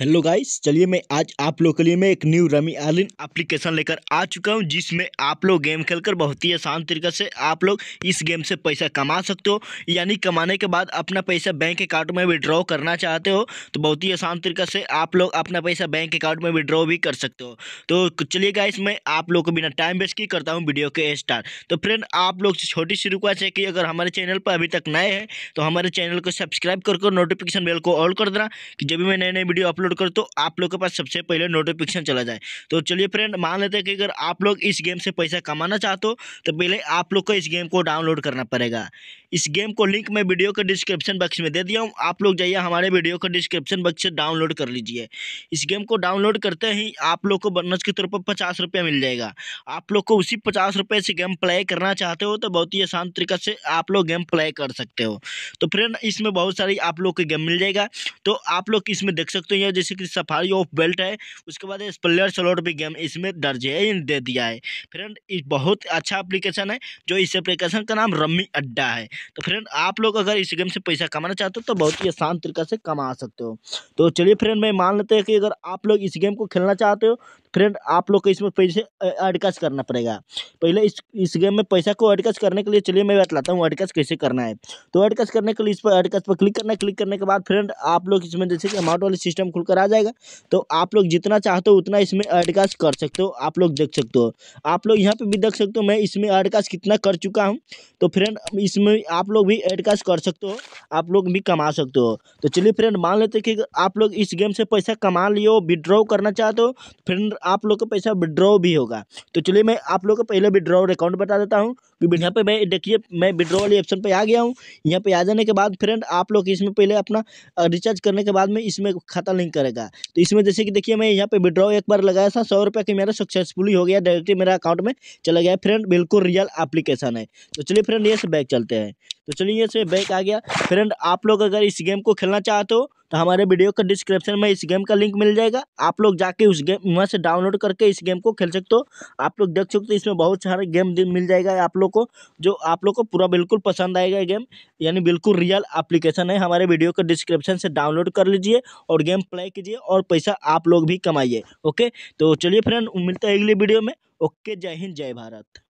hello guys चलिए मैं आज आप लोग के लिए मैं एक न्यू रमी आलिन एप्लीकेशन लेकर आ चुका हूं जिसमें आप लोग गेम खेलकर बहुत ही आसान तरीके से आप लोग इस गेम से पैसा कमा सकते हो यानी कमाने के बाद अपना पैसा बैंक अकाउंट में विड्रॉ करना चाहते हो तो बहुत ही आसान तरीके से आप लोग अपना पैसा बैंक अकाउंट में विड्रॉ भी कर सकते हो तो चलिए गाइस मैं आप लोग को बिना टाइम वेस्ट की करता हूँ वीडियो के स्टार्ट तो फ्रेंड आप लोग छोटी सी रिक्वेस्ट है कि अगर हमारे चैनल पर अभी तक नए हैं तो हमारे चैनल को सब्सक्राइब करके नोटिफिकेशन बेल को ऑल कर देना कि जब भी मैं नए नए वीडियो अपलोड डाउनलोड करो तो आप लोग के पास सबसे पहले नोटिफिकेशन चला जाए तो चलिए फ्रेंड मान लेते हैं कि अगर आप लोग इस गेम से पैसा कमाना चाहते हो तो पहले आप लोग को इस गेम को डाउनलोड करना पड़ेगा इस गेम को लिंक मैं वीडियो के डिस्क्रिप्शन बॉक्स में दे दिया हूँ आप लोग जाइए हमारे वीडियो का डिस्क्रिप्शन बॉक्स से डाउनलोड कर लीजिए इस गेम को डाउनलोड करते ही आप लोग को बोनस के तौर पर पचास रुपये मिल जाएगा आप लोग को उसी पचास रुपये से गेम प्ले करना चाहते हो तो बहुत ही आसान तरीका से आप लोग गेम प्ले कर सकते हो तो फ्रेंड इसमें बहुत सारी आप लोग को गेम मिल जाएगा तो आप लोग इसमें देख सकते हो जैसे कि सफारी ऑफ बेल्ट है उसके बाद स्प्लेयर स्लॉट भी गेम इसमें दर्ज है दे दिया है फ्रेंड इस बहुत अच्छा एप्लीकेशन है जो इस एप्लीकेशन का नाम रम्मी अड्डा है तो फ्रेंड आप लोग अगर इस गेम से पैसा कमाना चाहते हो तो बहुत ही आसान तरीका से कमा सकते हो तो चलिए फ्रेंड मैं मान लेते हैं कि अगर आप लोग इस गेम को खेलना चाहते हो फ्रेंड आप लोग को इसमें पैसे अडकास करना पड़ेगा पहले इस इस गेम में पैसा को अडकास करने के लिए चलिए मैं बतलाता हूँ अडकास कैसे करना है तो अडकास करने के लिए इस पर अडकास पर क्लिक करना क्लिक करने के बाद फ्रेंड आप लोग इसमें जैसे कि अमाउंट वाले सिस्टम खुलकर आ जाएगा तो आप लोग जितना चाहते हो उतना इसमें अडकास कर सकते हो आप लोग देख सकते हो आप लोग यहाँ पर भी देख सकते हो मैं इसमें अडकास कितना कर चुका हूँ तो फ्रेंड इसमें आप लोग भी एडकास्ट कर सकते हो आप लोग भी कमा सकते हो तो चलिए फ्रेंड मान लेते कि आप लोग इस गेम से पैसा कमा लियो विड्रॉ करना चाहते हो फ्रेंड आप लोग का पैसा विड्रॉ भी होगा तो चलिए मैं आप लोग का पहले विड्रॉल अकाउंट बता देता हूँ क्योंकि यहाँ पर मैं देखिए मैं विड्रॉ वाली ऑप्शन पर आ गया हूँ यहाँ पर आ जाने के बाद फ्रेंड आप लोग इसमें पहले अपना रिचार्ज करने के बाद में इसमें खाता लिंक करेगा तो इसमें जैसे कि देखिए मैं यहाँ पर विड्रॉ एक बार लगाया था सौ रुपये की मेरा सक्सेसफुली हो गया डायरेक्टली मेरा अकाउंट में चला गया फ्रेंड बिल्कुल रियल एप्लीकेशन है तो चलिए फ्रेंड ये से बैग चलते हैं तो चलिए ये से बैग आ गया फ्रेंड आप लोग अगर इस गेम को खेलना चाहते हो तो हमारे वीडियो का डिस्क्रिप्शन में इस गेम का लिंक मिल जाएगा आप लोग जाके उस गेम वहाँ से डाउनलोड करके इस गेम को खेल सकते हो आप लोग देख सकते हो इसमें बहुत सारे गेम मिल जाएगा आप लोग को जो आप लोग को पूरा बिल्कुल पसंद आएगा गेम यानी बिल्कुल रियल एप्लीकेशन है हमारे वीडियो का डिस्क्रिप्शन से डाउनलोड कर लीजिए और गेम प्ले कीजिए और पैसा आप लोग भी कमाइए ओके तो चलिए फ्रेंड मिलता है अगली वीडियो में ओके जय हिंद जय भारत